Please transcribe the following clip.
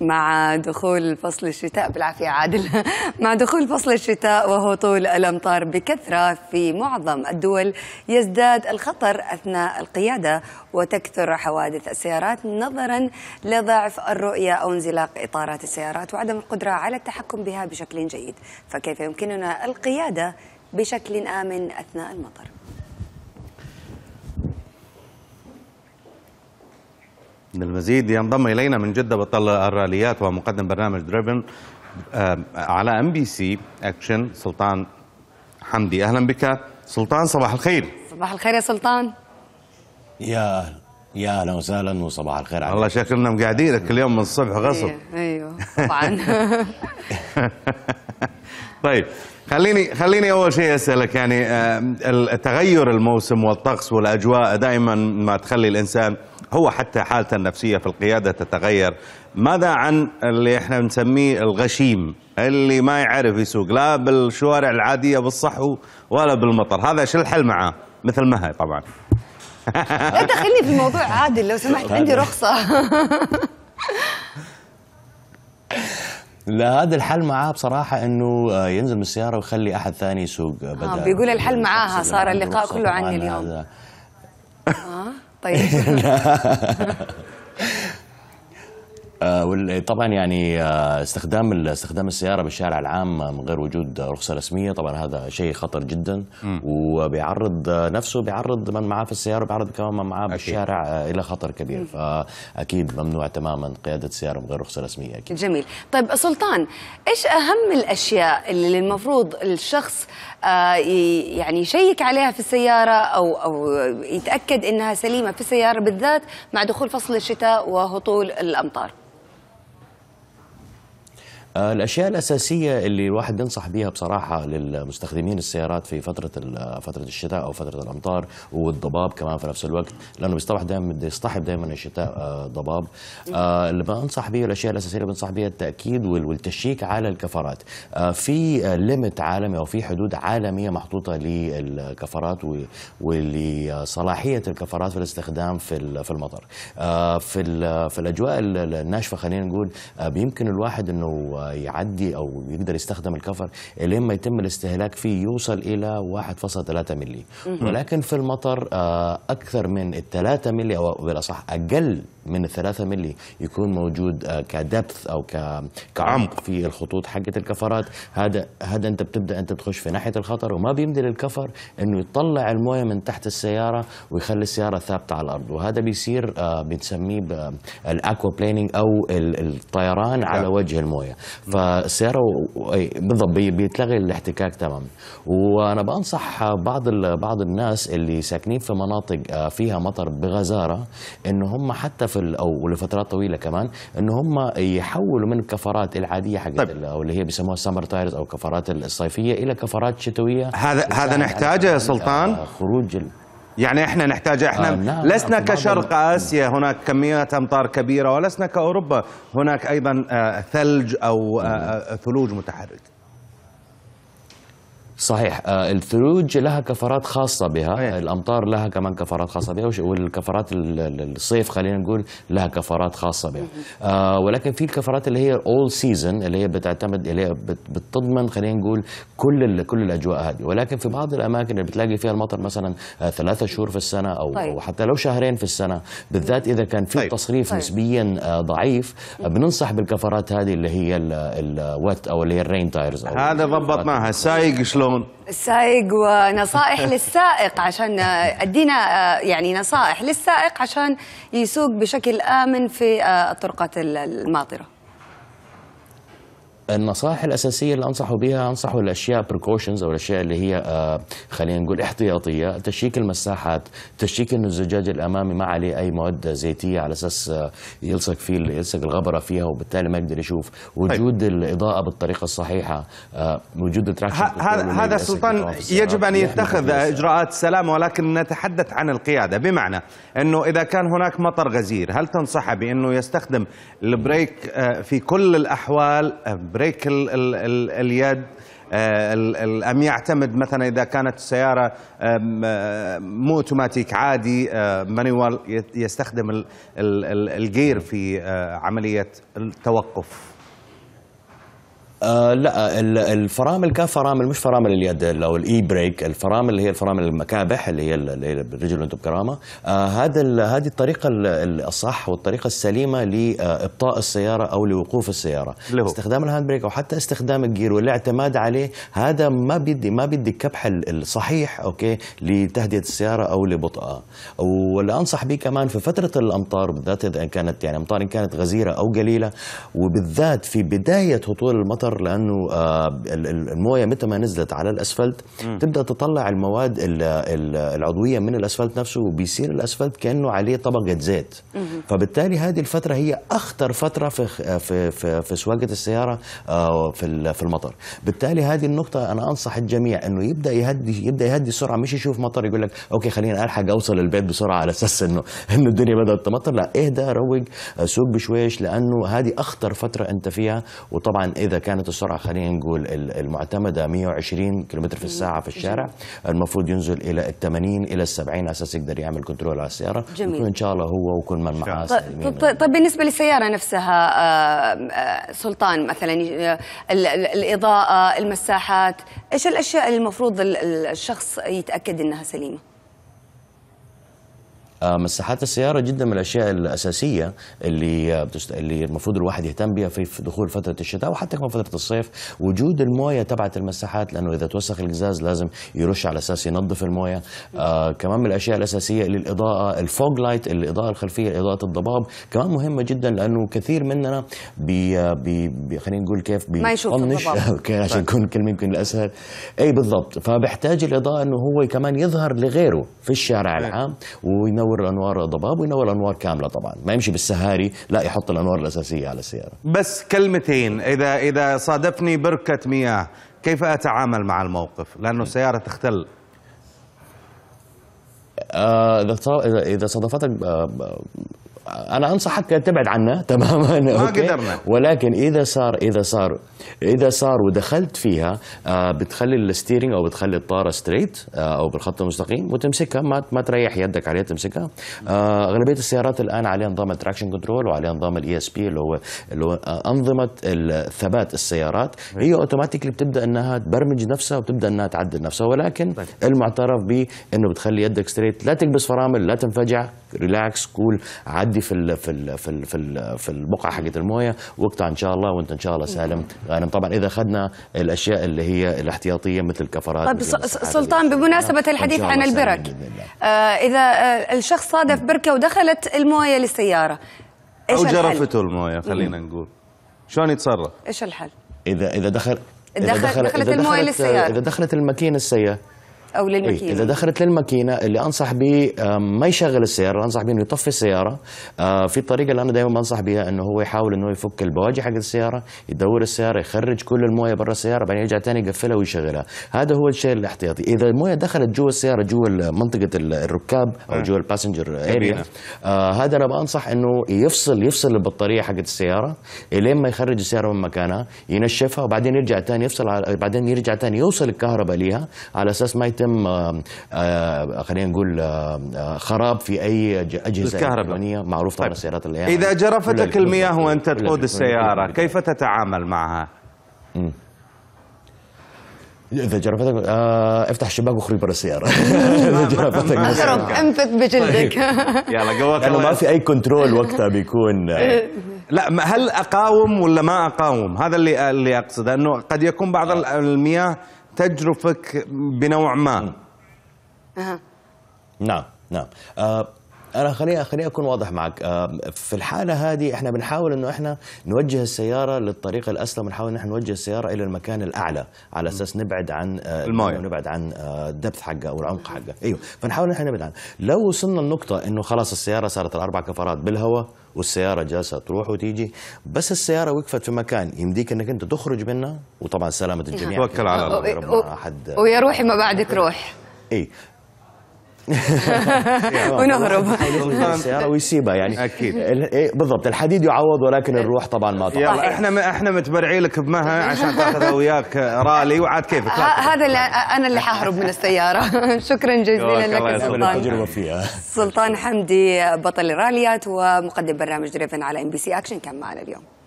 مع دخول فصل الشتاء بالعافية عادل مع دخول فصل الشتاء وهطول الأمطار بكثرة في معظم الدول يزداد الخطر أثناء القيادة وتكثر حوادث السيارات نظرا لضعف الرؤية أو انزلاق إطارات السيارات وعدم القدرة على التحكم بها بشكل جيد فكيف يمكننا القيادة بشكل آمن أثناء المطر؟ للمزيد ينضم الينا من جده بطل الراليات ومقدم برنامج دريفن آه، على ام بي سي اكشن سلطان حمدي اهلا بك سلطان صباح الخير صباح الخير يا سلطان يا اهلا يا اهلا وسهلا وصباح الخير عليك. والله شكلنا نعم، لك اليوم من الصبح غصب ايوه, أيوه. طبعا طيب خليني خليني اول شيء اسالك يعني تغير الموسم والطقس والاجواء دائما ما تخلي الانسان هو حتى حالته النفسيه في القياده تتغير ماذا عن اللي احنا نسميه الغشيم اللي ما يعرف يسوق لا بالشوارع العاديه بالصحو ولا بالمطر هذا شو الحل معاه مثل مها طبعا لا دخلني في الموضوع عادل لو سمحت عندي رخصه لا هذا الحل معاه بصراحة أنه آه، ينزل من السيارة ويخلي أحد ثاني يسوق آه، بدأ آه، بيقول الحل معاها صار اللقاء كله عني اليوم آه طيب آه، طبعا يعني آه، استخدام استخدام السياره بالشارع العام من غير وجود رخصه رسميه طبعا هذا شيء خطر جدا م. وبيعرض آه، نفسه بيعرض من معاه في السياره بيعرض كمان من معاه بالشارع الى خطر كبير م. فاكيد ممنوع تماما قياده السياره من غير رخصه رسميه اكيد جميل طيب سلطان ايش اهم الاشياء اللي المفروض الشخص يعني يشيك عليها في السياره او او يتاكد انها سليمه في السياره بالذات مع دخول فصل الشتاء وهطول الامطار آه، الاشياء الاساسيه اللي الواحد ينصح بها بصراحه للمستخدمين السيارات في فتره فتره الشتاء او فتره الامطار والضباب كمان في نفس الوقت لانه بيصطلح دائما بده يصطحب دائما الشتاء آه، ضباب آه، اللي بنصح بيه الاشياء الاساسيه اللي بنصح بيها التاكيد والتشيك على الكفرات في ليميت عالمي او في حدود عالميه محطوطه للكفرات ولصلاحيه الكفرات في الاستخدام في في المطر في في الاجواء الناشفه خلينا نقول بيمكن الواحد انه يعدي او يقدر يستخدم الكفر اللي ما يتم الاستهلاك فيه يوصل الى 1.3 ملي ولكن في المطر آه، اكثر من 3 ملي او بالاصح اقل من الثلاثة ملي يكون موجود آه، كدبث أو كعمق في الخطوط حقت الكفرات هذا هذا أنت بتبدأ أنت تخش في ناحية الخطر وما بيمدي للكفر أنه يطلع الموية من تحت السيارة ويخلي السيارة ثابتة على الأرض وهذا بيصير آه، بنسميه الأكوا بليننج أو الطيران على نعم. وجه الموية فالسيارة بالضبط بيتلغي الاحتكاك تماما وأنا بنصح بعض بعض الناس اللي ساكنين في مناطق آه، فيها مطر بغزارة أنه هم حتى في الطفل او لفترات طويله كمان ان هم يحولوا من الكفرات العاديه حق طيب. او اللي هي بيسموها السمر تايرز او الكفرات الصيفيه الى كفرات شتويه هذا هذا نحتاجه يا سلطان آه، خروج يعني احنا نحتاج احنا آه نعم، لسنا نعم، كشرق اسيا هناك كميات امطار كبيره ولسنا كاوروبا هناك ايضا آه، ثلج او آه، ثلوج متحرك صحيح آه، الثلوج لها كفرات خاصة بها أيه. الأمطار لها كمان كفرات خاصة بها والكفرات الصيف خلينا نقول لها كفرات خاصة بها آه ولكن في الكفرات اللي هي اول سيزون اللي هي بتعتمد اللي هي بتضمن خلينا نقول كل كل الأجواء هذه ولكن في بعض الأماكن اللي بتلاقي فيها المطر مثلا آه، ثلاثة شهور في السنة أو طيب. حتى لو شهرين في السنة بالذات إذا كان في طيب. تصريف طيب. نسبيا آه، ضعيف بننصح بالكفرات هذه اللي هي الوات أو اللي هي الرين تايرز هذا ضبطناها السايق شلون شلون؟ السائق ونصائح للسائق عشان ادينا يعني نصائح للسائق عشان يسوق بشكل امن في آه، الطرقات الماطره النصائح الاساسيه اللي انصحوا بها انصحوا الاشياء بريكوشنز او الاشياء اللي هي آه، خلينا نقول احتياطيه تشيك المساحات تشيك انه الزجاج الامامي ما عليه اي مواد زيتيه على اساس آه، يلصق فيه يلصق الغبره فيها وبالتالي ما يقدر يشوف طيب. وجود طيب. الاضاءه بالطريقه الصحيحه آه، وجود التراكشن هذا هذا سلطان يجب ان يتخذ اجراءات سلام ولكن نتحدث عن القياده بمعنى انه اذا كان هناك مطر غزير هل تنصح بانه يستخدم البريك في كل الاحوال بريك بريك الـ الـ الـ اليد آه، أم يعتمد مثلا إذا كانت السيارة مو أوتوماتيك عادي مانيوال آه، يستخدم الجير في آه، عملية التوقف آه لا الفرامل كان فرامل مش فرامل اليد او الاي بريك الفرامل اللي هي الفرامل المكابح اللي هي الرجل انتم بكرامه آه هذا هذه الطريقه الاصح والطريقه السليمه لابطاء السياره او لوقوف السياره له. استخدام الهاند بريك او حتى استخدام الجير والاعتماد عليه هذا ما بيدي ما بيدي الكبح الصحيح اوكي لتهدئه السياره او لبطئها والانصح به كمان في فتره الامطار بالذات اذا كانت يعني امطار ان كانت غزيره او قليله وبالذات في بدايه هطول المطر اكثر لانه آه، المويه متى ما نزلت على الاسفلت تبدا تطلع المواد العضويه من الاسفلت نفسه وبيصير الاسفلت كانه عليه طبقه زيت فبالتالي هذه الفتره هي اخطر فتره في في في, في سواقه السياره آه، في في المطر بالتالي هذه النقطه انا انصح الجميع انه يبدا يهدي يبدا يهدي السرعه مش يشوف مطر يقول لك اوكي خلينا الحق اوصل البيت بسرعه على اساس انه انه الدنيا بدات تمطر لا اهدى روق آه، سوق بشويش لانه هذه اخطر فتره انت فيها وطبعا اذا كان كانت السرعه خلينا نقول المعتمده 120 كم في الساعه في الشارع المفروض ينزل الى ال 80 الى ال 70 على اساس يقدر يعمل كنترول على السياره جميل. يكون ان شاء الله هو وكل من معاه طيب،, طيب،, طيب بالنسبه للسياره نفسها آه، آه، سلطان مثلا الاضاءه المساحات ايش الاشياء اللي المفروض الشخص يتاكد انها سليمه آه، مساحات السيارة جدا من الأشياء الأساسية اللي بتست... اللي المفروض الواحد يهتم بها في دخول فترة الشتاء وحتى كمان فترة الصيف وجود الموية تبعت المساحات لأنه إذا توسخ القزاز لازم يرش على أساس ينظف الموية آه كمان من الأشياء الأساسية اللي الإضاءة الفوج لايت الإضاءة الخلفية إضاءة الضباب كمان مهمة جدا لأنه كثير مننا بي... بي... بي... خلينا نقول كيف الضباب عشان تكون طيب. الكلمة يمكن الأسهل أي بالضبط فبحتاج الإضاءة أنه هو كمان يظهر لغيره في الشارع طيب. العام وينور ينور الانوار ضباب وينور الانوار كامله طبعا ما يمشي بالسهاري لا يحط الانوار الاساسيه على السياره بس كلمتين اذا اذا صادفني بركه مياه كيف اتعامل مع الموقف لانه السياره تختل اذا آه اذا صادفتك آه، انا انصحك تبعد عنا تماما ما أوكي؟ قدرنا ولكن اذا صار اذا صار اذا صار ودخلت فيها آه بتخلي الستيرنج او بتخلي الطاره ستريت آه او بالخط المستقيم وتمسكها ما ما تريح يدك عليها تمسكها آه اغلبيه السيارات الان عليها نظام التراكشن كنترول وعليها نظام الاي اس e بي اللي هو اللي هو آه، انظمه الثبات السيارات هي اوتوماتيكلي بتبدا انها تبرمج نفسها وبتبدا انها تعدل نفسها ولكن طيب. المعترف به انه بتخلي يدك ستريت لا تلبس فرامل لا تنفجع ريلاكس كول عدي في الـ في الـ في الـ في, الـ في البقعه حقت المويه واقطع ان شاء الله وانت ان شاء الله سالم غانم طبعا اذا اخذنا الاشياء اللي هي الاحتياطيه مثل الكفرات طيب سلطان بمناسبه الحديث عن البرك آه اذا آه، الشخص صادف بركه ودخلت المويه للسياره ايش او جرفته المويه خلينا نقول شلون يتصرف؟ ايش الحل؟ اذا اذا دخل إذا دخل دخلت, دخلت المويه للسياره اذا دخلت الماكينه السياره او إيه، للماكينه إيه؟ اذا دخلت للماكينه اللي انصح به ما يشغل السياره انصح به انه يطفي السياره آه، في الطريقه اللي انا دائما بنصح بها انه هو يحاول انه يفك البواجي حق السياره يدور السياره يخرج كل المويه برا السياره بعدين يرجع ثاني يقفلها ويشغلها هذا هو الشيء الاحتياطي اذا المويه دخلت جوا السياره جوا منطقه الركاب او نعم. جوا الباسنجر اريا آه، هذا انا بنصح انه يفصل يفصل البطاريه حقت السياره لين ما يخرج السياره من مكانها ينشفها وبعدين يرجع ثاني يفصل بعدين يرجع ثاني يوصل الكهرباء ليها على اساس ما يت يتم آه، آه، خلينا نقول آه، خراب في اي اجهزه الكهرباء معروف طبعا طيب. السيارات اللي يعني اذا جرفتك المياه وانت تقود السياره كيف تتعامل معها؟ م. اذا جرفتك آه افتح الشباك واخرج برا السياره اذا جرفتك اضرب انفث بجلدك طيب. يلا قواك لانه ما في اي كنترول وقتها بيكون لا هل اقاوم ولا ما اقاوم؟ هذا اللي اللي اقصده انه قد يكون بعض المياه تجرفك بنوع ما نعم نعم آه، انا خليني خليني اكون واضح معك آه، في الحاله هذه احنا بنحاول انه احنا نوجه السياره للطريق الاسلم بنحاول نحن نوجه السياره الى المكان الاعلى على اساس نبعد عن آه، المايه ونبعد عن آه، الدبث حقه او العمق حقه ايوه فنحاول نحن نبعد عنه لو وصلنا لنقطه انه خلاص السياره صارت الاربع كفرات بالهواء والسيارة جالسة تروح وتيجي بس السيارة وقفت في مكان يمديك انك انت تخرج منها وطبعا سلامة الجميع توكل على الله احد ويا روحي ما بعدك روح اي يعني ونهرب السياره ويسيبها يعني اكيد إيه، بالضبط الحديد يعوض ولكن طيب. الروح طبعا ما تعوض يلا احنا احنا متبرعين لك بمها طيب. عشان تاخذها وياك آه، رالي وعاد كيفك هذا اللي انا اللي حهرب من السياره شكرا جزيلا لك سلطان سلطان حمدي بطل الراليات ومقدم برنامج دريفن على ام بي سي اكشن كان معنا اليوم